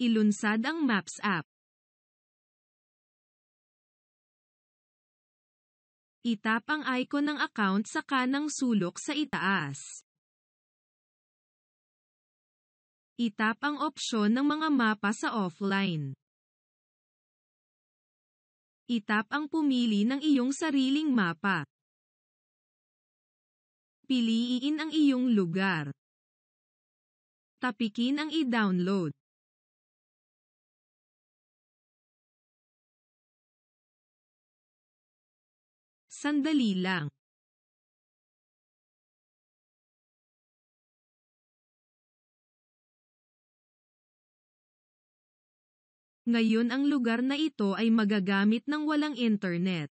Ilunsad ang Maps app. Itap ang icon ng account sa kanang sulok sa itaas. Itap ang opsyon ng mga mapa sa offline. Itap ang pumili ng iyong sariling mapa. Piliin ang iyong lugar. Tapikin ang i-download. Sandali lang. Ngayon ang lugar na ito ay magagamit ng walang internet.